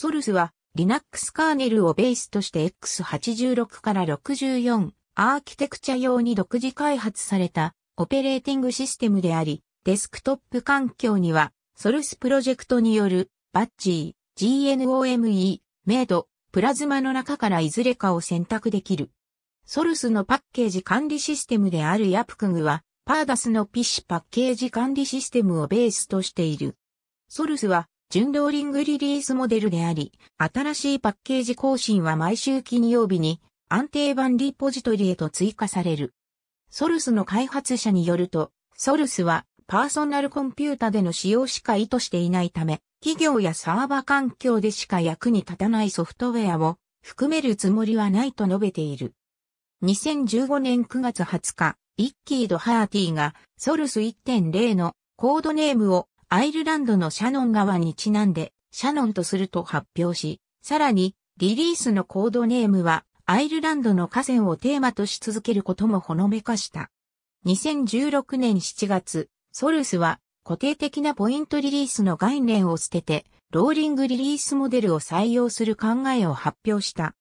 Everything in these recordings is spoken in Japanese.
ソルスは Linux カーネルをベースとして X86 から64アーキテクチャ用に独自開発されたオペレーティングシステムであり、デスクトップ環境にはソルスプロジェクトによるバッジー、GNOME、メイド、プラズマの中からいずれかを選択できる。ソルスのパッケージ管理システムであるヤプクグは、パーダスのピッシュパッケージ管理システムをベースとしている。ソルスは純ローリングリリースモデルであり、新しいパッケージ更新は毎週金曜日に安定版リポジトリへと追加される。ソルスの開発者によると、ソルスはパーソナルコンピュータでの使用しか意図していないため、企業やサーバ環境でしか役に立たないソフトウェアを含めるつもりはないと述べている。2015年9月20日、イッキード・ハーティがソルス1.0のコードネームをアイルランドのシャノン側にちなんで、シャノンとすると発表し、さらに、リリースのコードネームは、アイルランドの河川をテーマとし続けることもほのめかした。2016年7月、ソルスは固定的なポイントリリースの概念を捨てて、ローリングリリースモデルを採用する考えを発表した。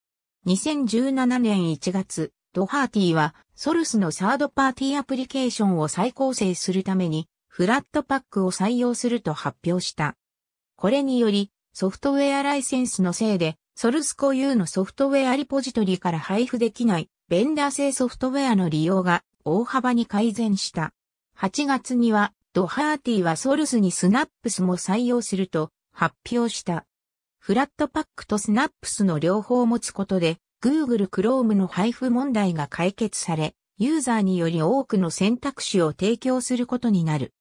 2017年1月、ドハーティはソルスのサードパーティーアプリケーションを再構成するためにフラットパックを採用すると発表した。これにより、ソフトウェアライセンスのせいで、ソルスコ U のソフトウェアリポジトリから配布できない、ベンダー製ソフトウェアの利用が大幅に改善した。8月には、ドハーティはソルスにスナップスも採用すると発表した。フラットパックとスナップスの両方を持つことで、Google Chrome の配布問題が解決され、ユーザーにより多くの選択肢を提供することになる。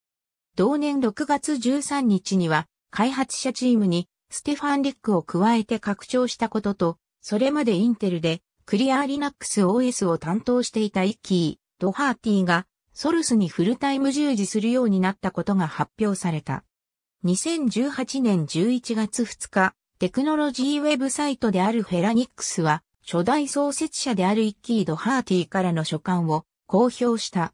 同年6月13日には、開発者チームにステファン・リックを加えて拡張したことと、それまでインテルでクリアーリナックス OS を担当していたイッキー、ドハーティがソルスにフルタイム従事するようになったことが発表された。2018年11月2日、テクノロジーウェブサイトであるフェラニックスは、初代創設者であるイッキード・ハーティからの書簡を公表した。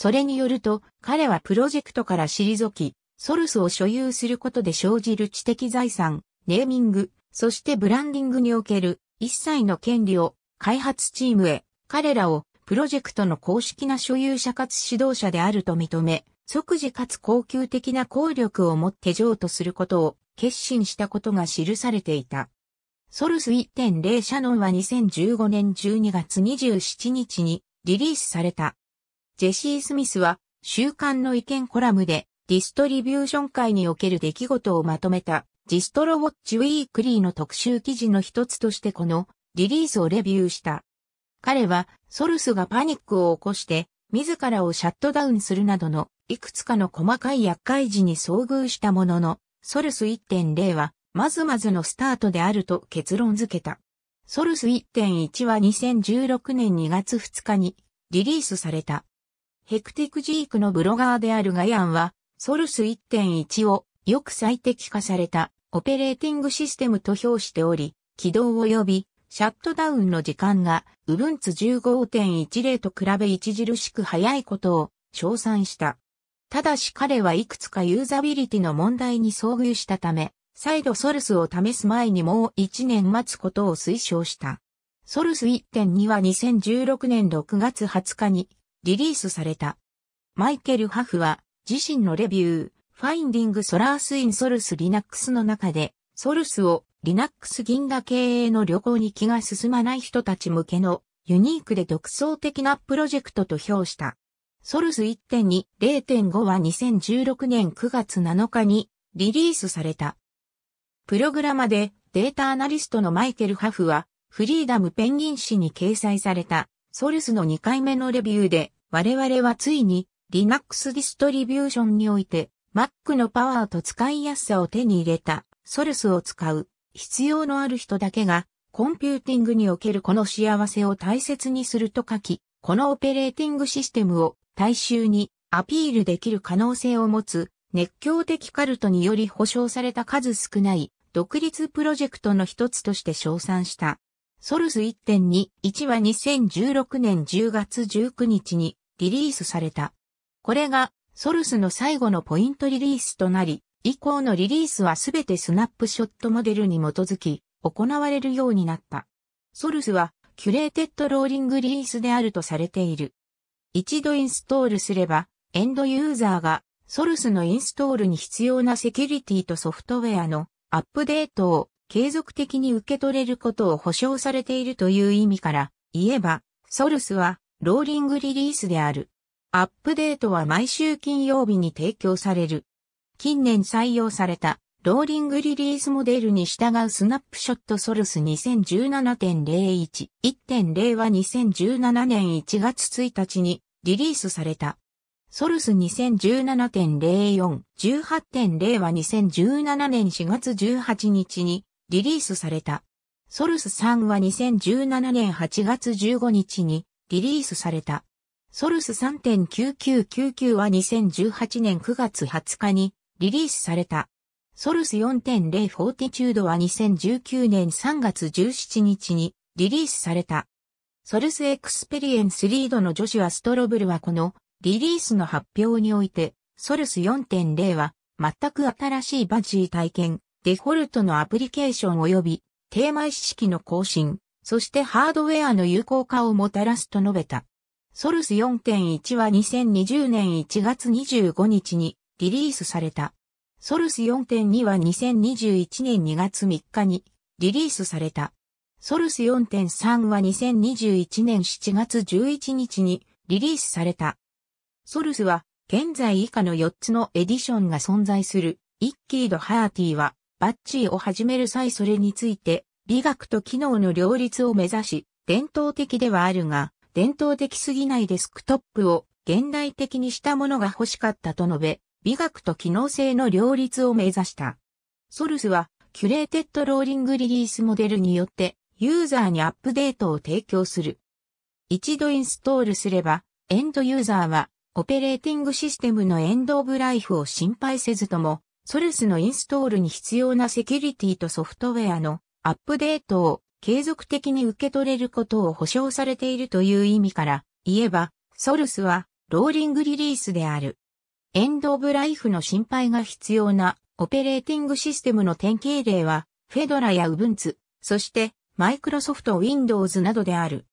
それによると、彼はプロジェクトから退き、ソルスを所有することで生じる知的財産、ネーミング、そしてブランディングにおける一切の権利を開発チームへ、彼らをプロジェクトの公式な所有者かつ指導者であると認め、即時かつ恒久的な効力を持って譲渡することを決心したことが記されていた。ソルス1.0シャノンは2015年12月27日にリリースされた。ジェシー・スミスは、週刊の意見コラムで、ディストリビューション界における出来事をまとめた、ディストロウォッチウィークリーの特集記事の一つとしてこのリリースをレビューした。彼は、ソルスがパニックを起こして、自らをシャットダウンするなどの、いくつかの細かい厄介時に遭遇したものの、ソルス1.0は、まずまずのスタートであると結論付けた。ソルス1.1は2016年2月2日にリリースされた。ヘクティクジークのブロガーであるガヤンは、ソルス1.1をよく最適化されたオペレーティングシステムと評しており、起動及びシャットダウンの時間が Ubuntu 15.10と比べ著しく早いことを称賛した。ただし彼はいくつかユーザビリティの問題に遭遇したため、再度ソルスを試す前にもう1年待つことを推奨した。ソルス1.2は2016年6月20日にリリースされた。マイケル・ハフは自身のレビュー、ファインディング・ソラース・イン・ソルス・リナックスの中で、ソルスをリナックス銀河経営の旅行に気が進まない人たち向けのユニークで独創的なプロジェクトと評した。ソルス1.2、0.5は2016年9月7日にリリースされた。プログラマでデータアナリストのマイケル・ハフはフリーダムペンギン誌に掲載されたソルスの2回目のレビューで、我々はついに Linux ディストリビューションにおいて Mac のパワーと使いやすさを手に入れたソルスを使う必要のある人だけがコンピューティングにおけるこの幸せを大切にすると書き、このオペレーティングシステムを大衆にアピールできる可能性を持つ熱狂的カルトにより保証された数少ない独立プロジェクトの一つとして称賛した。ソルス1.2.1は2016年10月19日にリリースされた。これがソルスの最後のポイントリリースとなり、以降のリリースはすべてスナップショットモデルに基づき行われるようになった。ソルスはキュレーテッドローリングリリースであるとされている。一度インストールすれば、エンドユーザーがソルスのインストールに必要なセキュリティとソフトウェアのアップデートを継続的に受け取れることを保証されているという意味から言えば、ソルスはローリングリリースである。アップデートは毎週金曜日に提供される。近年採用されたローリングリリースモデルに従うスナップショットソルス2017.01、1.0は2017年1月1日にリリースされた。ソルス2017.04、18.0は2017年4月18日にリリースされた。ソルス3は2017年8月15日にリリースされた。ソルス3.9999は2018年9月20日にリリースされた。ソルス4.0フォーティチュードは2019年3月17日にリリースされた。ソルスエクスペリエンスリードのジョシュア・ストロブルはこのリリースの発表において、ソルス4.0は全く新しいバジー体験、デフォルトのアプリケーション及び、テーマ意識の更新、そしてハードウェアの有効化をもたらすと述べた。ソルス4.1は2020年1月25日にリリースされた。ソルス4.2は2021年2月3日にリリースされた。ソルス4.3は2021年7月11日にリリースされた。ソルスは現在以下の4つのエディションが存在する。イッキード・ハーティはバッチーを始める際それについて、美学と機能の両立を目指し、伝統的ではあるが、伝統的すぎないデスクトップを現代的にしたものが欲しかったと述べ、美学と機能性の両立を目指した。ソルスは、キュレーテッドローリングリリースモデルによって、ユーザーにアップデートを提供する。一度インストールすれば、エンドユーザーは、オペレーティングシステムのエンドオブライフを心配せずとも、ソルスのインストールに必要なセキュリティとソフトウェアのアップデートを継続的に受け取れることを保証されているという意味から言えば、ソルスはローリングリリースである。エンドオブライフの心配が必要なオペレーティングシステムの典型例は、フェドラやウブンツ、そしてマイクロソフト Windows などである。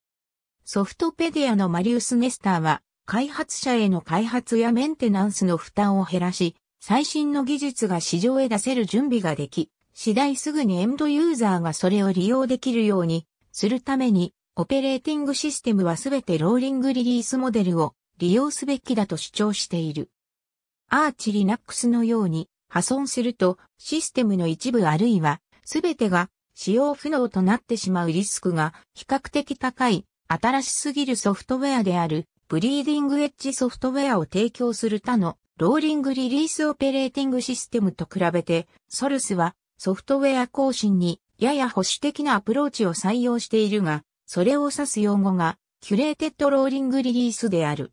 ソフトペディアのマリウス・ネスターは、開発者への開発やメンテナンスの負担を減らし、最新の技術が市場へ出せる準備ができ、次第すぐにエンドユーザーがそれを利用できるようにするために、オペレーティングシステムはすべてローリングリリースモデルを利用すべきだと主張している。アーチリナックスのように破損するとシステムの一部あるいはすべてが使用不能となってしまうリスクが比較的高い新しすぎるソフトウェアであるブリーディングエッジソフトウェアを提供する他のローリングリリースオペレーティングシステムと比べて、ソルスはソフトウェア更新にやや保守的なアプローチを採用しているが、それを指す用語がキュレーテッドローリングリリースである。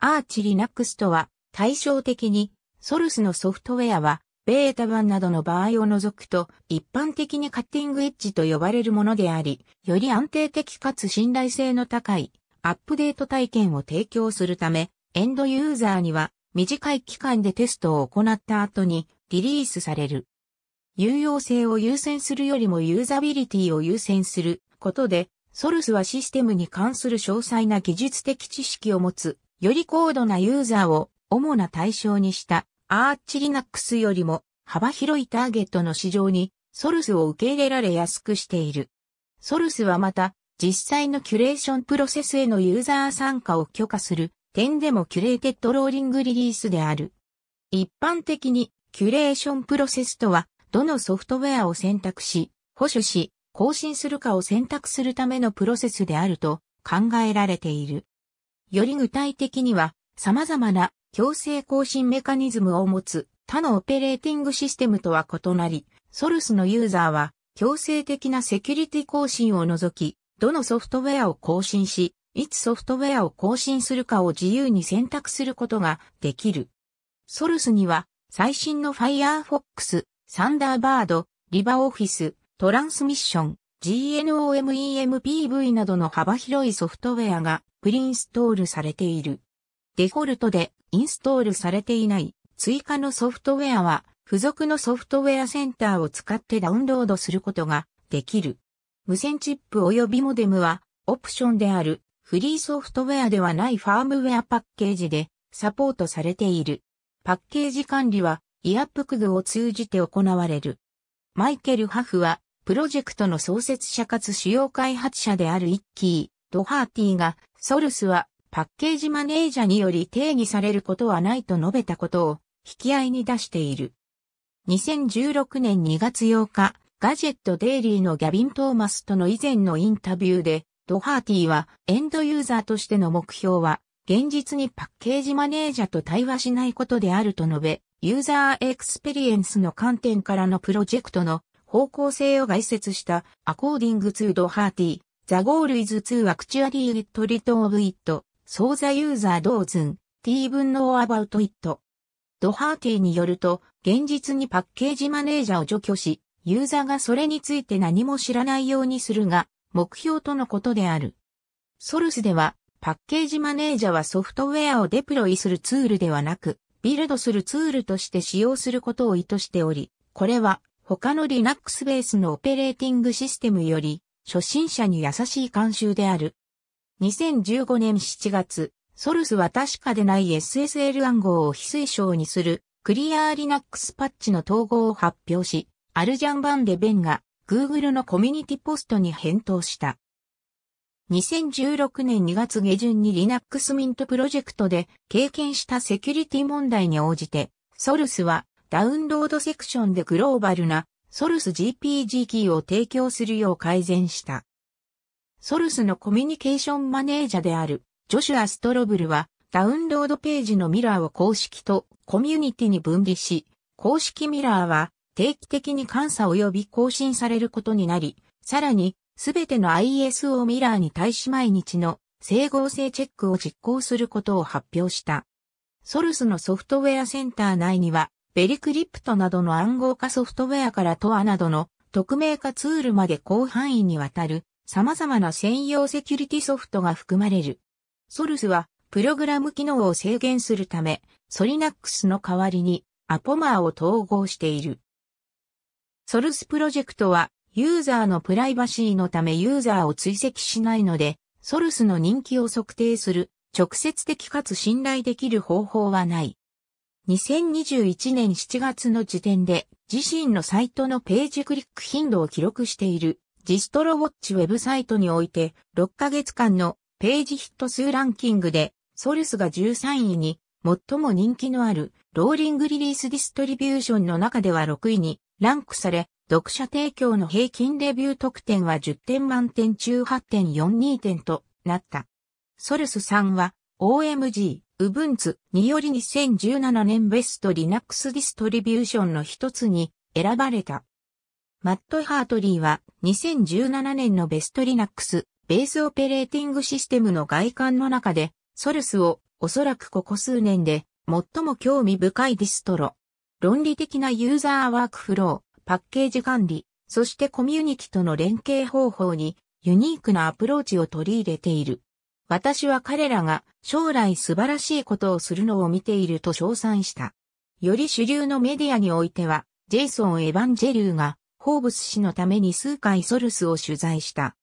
アーチリナックスとは対照的にソルスのソフトウェアはベータ版などの場合を除くと一般的にカッティングエッジと呼ばれるものであり、より安定的かつ信頼性の高いアップデート体験を提供するため、エンドユーザーには短い期間でテストを行った後にリリースされる。有用性を優先するよりもユーザビリティを優先することで、ソルスはシステムに関する詳細な技術的知識を持つ、より高度なユーザーを主な対象にしたアーチリナックスよりも幅広いターゲットの市場にソルスを受け入れられやすくしている。ソルスはまた実際のキュレーションプロセスへのユーザー参加を許可する点でもキュレーテッドローリングリリースである。一般的に、キュレーションプロセスとは、どのソフトウェアを選択し、保守し、更新するかを選択するためのプロセスであると考えられている。より具体的には、様々な強制更新メカニズムを持つ他のオペレーティングシステムとは異なり、ソルスのユーザーは強制的なセキュリティ更新を除き、どのソフトウェアを更新し、いつソフトウェアを更新するかを自由に選択することができる。ソルスには最新の Firefox、Thunderbird、LibreOffice、トランスミッション、GNOMEMPV などの幅広いソフトウェアがプリインストールされている。デフォルトでインストールされていない追加のソフトウェアは付属のソフトウェアセンターを使ってダウンロードすることができる。無線チップ及びモデムはオプションであるフリーソフトウェアではないファームウェアパッケージでサポートされている。パッケージ管理はイアップクグを通じて行われる。マイケル・ハフは、プロジェクトの創設者かつ主要開発者であるイッキー、ドハーティが、ソルスはパッケージマネージャーにより定義されることはないと述べたことを引き合いに出している。2016年2月8日、ガジェットデイリーのギャビン・トーマスとの以前のインタビューで、ドハーティーはエンドユーザーとしての目標は現実にパッケージマネージャーと対話しないことであると述べ、ユーザーエクスペリエンスの観点からのプロジェクトの方向性を概説したアコーディングツードハーティー、ザゴールイズツーアクチュアリーイットリトオブイット、ソーザユーザードーズン、t 分のアバウトイット。ドハーティーによると、現実にパッケージマネージャーを除去し、ユーザーがそれについて何も知らないようにするが、目標とのことである。ソルスでは、パッケージマネージャはソフトウェアをデプロイするツールではなく、ビルドするツールとして使用することを意図しており、これは他の Linux ベースのオペレーティングシステムより初心者に優しい慣習である。2015年7月、ソルスは確かでない SSL 暗号を非推奨にするクリアー Linux パッチの統合を発表し、アルジャンバンデベンが Google のコミュニティポストに返答した。2016年2月下旬に Linux Mint プロジェクトで経験したセキュリティ問題に応じて、ソルスはダウンロードセクションでグローバルなソルス GPG キーを提供するよう改善した。ソルスのコミュニケーションマネージャーであるジョシュア・ストロブルはダウンロードページのミラーを公式とコミュニティに分離し、公式ミラーは定期的に監査及び更新されることになり、さらに、すべての ISO ミラーに対し毎日の整合性チェックを実行することを発表した。ソルスのソフトウェアセンター内には、ベリクリプトなどの暗号化ソフトウェアからトアなどの匿名化ツールまで広範囲にわたる様々な専用セキュリティソフトが含まれる。ソルスはプログラム機能を制限するため、ソリナックスの代わりにアポマーを統合している。ソルスプロジェクトは、ユーザーのプライバシーのためユーザーを追跡しないので、ソルスの人気を測定する、直接的かつ信頼できる方法はない。2021年7月の時点で、自身のサイトのページクリック頻度を記録している、ジストロウォッチウェブサイトにおいて、6ヶ月間のページヒット数ランキングで、ソルスが13位に、最も人気のある、ローリングリリースディストリビューションの中では6位にランクされ、読者提供の平均レビュー得点は10点満点中8.42点となった。ソルスさんは OMG、Ubuntu により2017年ベスト Linux ディストリビューションの一つに選ばれた。マット・ハートリーは2017年のベスト Linux ベースオペレーティングシステムの外観の中でソルスをおそらくここ数年で最も興味深いディストロ論理的なユーザーワークフロー、パッケージ管理、そしてコミュニティとの連携方法にユニークなアプローチを取り入れている。私は彼らが将来素晴らしいことをするのを見ていると称賛した。より主流のメディアにおいては、ジェイソン・エヴァンジェリューが、ホーブス氏のために数回ソルスを取材した。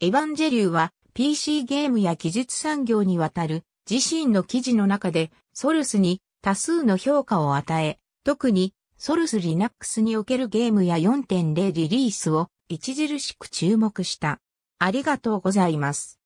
エヴァンジェリューは、PC ゲームや技術産業にわたる、自身の記事の中で、ソルスに多数の評価を与え、特に、ソルスリナックスにおけるゲームや4.0リリースを著しく注目した。ありがとうございます。